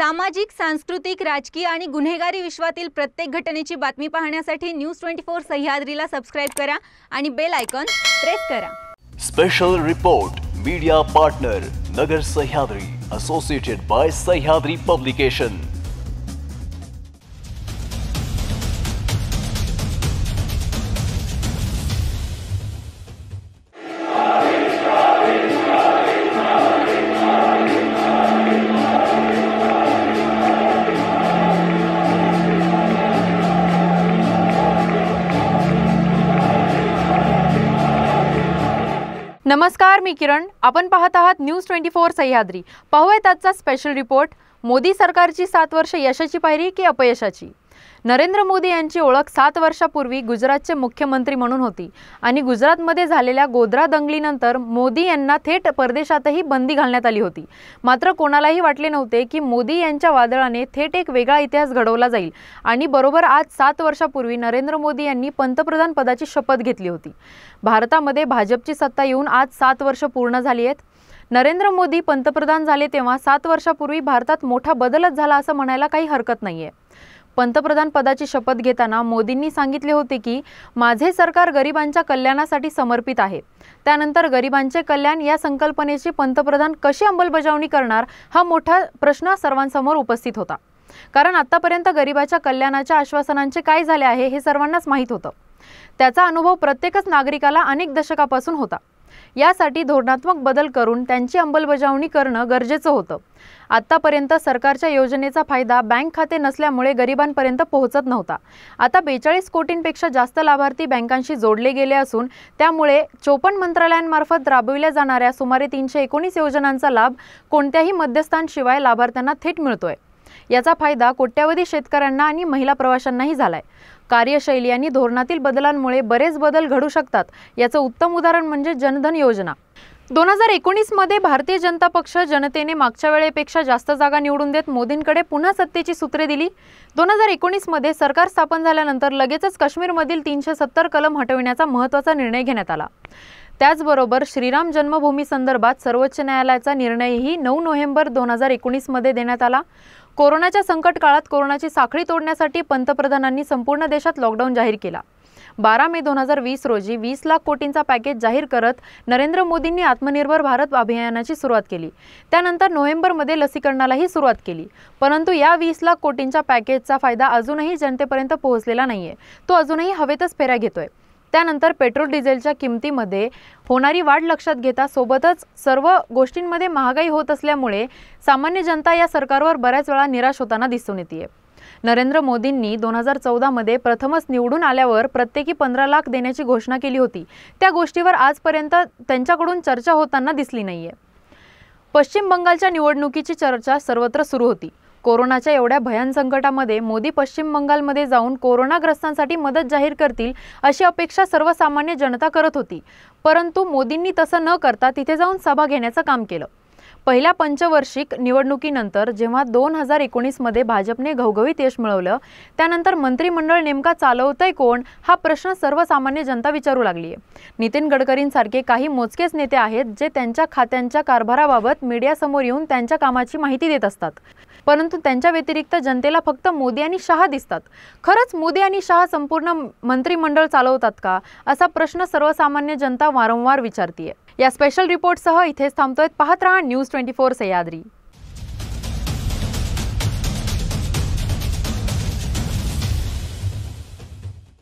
सामाजिक सांस्कृतिक राजकीय आणि गुन्हेगारी विश्वातील प्रत्येक घटनेची बातमी पाहण्यासाठी न्यूज ट्वेंटी फोर सह्याद्रीला सबस्क्राईब करा आणि बेल आयकॉन प्रेस करा special report media partner Nagar Sahyadri associated by Sahyadri publication नमस्कार मी किरण आपण पाहत आहात न्यूज ट्वेंटी फोर सह्याद्री पाहूयात आजचा स्पेशल रिपोर्ट मोदी सरकारची सात वर्ष यशाची पायरी की अपयशाची नरेंद्र मोदी यांची ओळख सात वर्षापूर्वी गुजरातचे मुख्यमंत्री म्हणून होती आणि गुजरातमध्ये झालेल्या गोद्रा दंगलीनंतर मोदी यांना थेट परदेशातही बंदी घालण्यात आली होती मात्र कोणालाही वाटले नव्हते की मोदी यांच्या वादळाने थेट एक वेगळा इतिहास घडवला जाईल आणि बरोबर आज सात वर्षापूर्वी नरेंद्र मोदी यांनी पंतप्रधान पदाची शपथ घेतली होती भारतामध्ये भाजपची सत्ता येऊन आज सात वर्ष पूर्ण झाली आहेत नरेंद्र मोदी पंतप्रधान झाले तेव्हा सात वर्षापूर्वी भारतात मोठा बदलच झाला असं म्हणायला काही हरकत नाही पंतप्रधान पदाची शपथ घेताना मोदींनी सांगितले होते की माझे सरकार गरिबांच्या कल्याणासाठी समर्पित आहे त्यानंतर गरिबांचे कल्याण या संकल्पनेची पंतप्रधान कशी अंमलबजावणी करणार हा मोठा प्रश्न सर्वांसमोर उपस्थित होता कारण आतापर्यंत गरिबाच्या कल्याणाच्या आश्वासनांचे काय झाले आहे हे सर्वांनाच माहीत होतं त्याचा अनुभव प्रत्येकच नागरिकाला अनेक दशकापासून होता यासाठी धोरणात्मक बदल करून त्यांची अंमलबजावणी करणं गरजेचं होतं आतापर्यंत सरकारच्या योजनेचा फायदा बँक खाते नसल्यामुळे गरिबांपर्यंत पोहोचत नव्हता आता बेचाळीस कोटींपेक्षा जास्त लाभार्थी बँकांशी जोडले गेले असून त्यामुळे चोपन्न मंत्रालयांमार्फत राबविल्या जाणाऱ्या सुमारे तीनशे एकोणीस योजनांचा लाभ कोणत्याही मध्यस्थांशिवाय लाभार्थ्यांना थेट मिळतोय याचा फायदा कोट्यावधी शेतकऱ्यांना आणि महिला प्रवाशांनाही झालाय कार्यशैली आणि धोरणातील बदलांमुळे बरेच बदल घडू शकतात याचं उत्तम उदाहरण म्हणजे जनधन योजना दोन हजार एकोणीसमध्ये भारतीय जनता पक्ष जनतेने मागच्या वेळेपेक्षा जास्त जागा निवडून देत मोदींकडे पुन्हा सत्तेची सूत्रे दिली दोन हजार एकोणीसमध्ये सरकार स्थापन झाल्यानंतर लगेचच काश्मीरमधील तीनशे सत्तर कलम हटविण्याचा महत्त्वाचा निर्णय घेण्यात आला त्याचबरोबर श्रीराम जन्मभूमी संदर्भात सर्वोच्च न्यायालयाचा निर्णयही नऊ नोव्हेंबर दोन हजार एकोणीसमध्ये देण्यात आला कोरोनाच्या संकट काळात कोरोनाची साखळी तोडण्यासाठी पंतप्रधानांनी संपूर्ण देशात लॉकडाऊन जाहीर केला बारा मे दोन हजार वीस रोजी वीस लाख कोटींचा पॅकेज जाहीर करत नरेंद्र मोदींनी आत्मनिर्भर भारत अभियानाची सुरुवात केली त्यानंतर नोव्हेंबरमध्ये लसीकरणालाही सुरुवात केली परंतु या वीस लाख कोटींच्या पॅकेजचा फायदा अजूनही जनतेपर्यंत पोहोचलेला नाहीये तो अजूनही हवेतच फेऱ्या घेतोय त्यानंतर पेट्रोल डिझेलच्या किमतीमध्ये होणारी वाढ लक्षात घेता सोबतच सर्व गोष्टींमध्ये महागाई होत असल्यामुळे सामान्य जनता या सरकारवर बऱ्याच वेळा निराश होताना दिसून येते नरेंद्र मोदींनी दोन हजार चौदामध्ये प्रथमच निवडून आल्यावर प्रत्येकी पंधरा लाख देण्याची घोषणा केली होती त्या गोष्टीवर आजपर्यंत त्यांच्याकडून चर्चा होताना दिसली नाहीये पश्चिम बंगालच्या निवडणुकीची चर्चा सर्वत्र सुरू होती कोरोनाच्या एवढ्या भयान संकटामध्ये मोदी पश्चिम बंगालमध्ये जाऊन कोरोनाग्रस्तांसाठी मदत जाहीर करतील अशी अपेक्षा सर्वसामान्य जनता करत होती परंतु मोदींनी तसं न करता तिथे जाऊन सभा घेण्याचं काम केलं पहिल्या पंचवार्षिक निवडणुकीनंतर जेव्हा दोन हजार एकोणीसमध्ये भाजपने घवघवीत यश मिळवलं त्यानंतर मंत्रिमंडळ नेमका चालवतंय कोण हा प्रश्न सर्वसामान्य जनता विचारू लागली आहे नितीन गडकरींसारखे काही मोजकेच नेते आहेत जे त्यांच्या खात्यांच्या कारभाराबाबत मीडियासमोर येऊन त्यांच्या कामाची माहिती देत असतात परंतु त्यांच्या व्यतिरिक्त जनतेला फक्त मोदी आणि शहा दिसतात खरंच मोदी आणि शहा संपूर्ण मंत्रिमंडळ चालवतात का असा प्रश्न सर्वसामान्य जनता वारंवार विचारतीये या स्पेशल रिपोर्टसह इथेच थांबतोय पाहत रहा न्यूज ट्वेंटी फोर सह्याद्री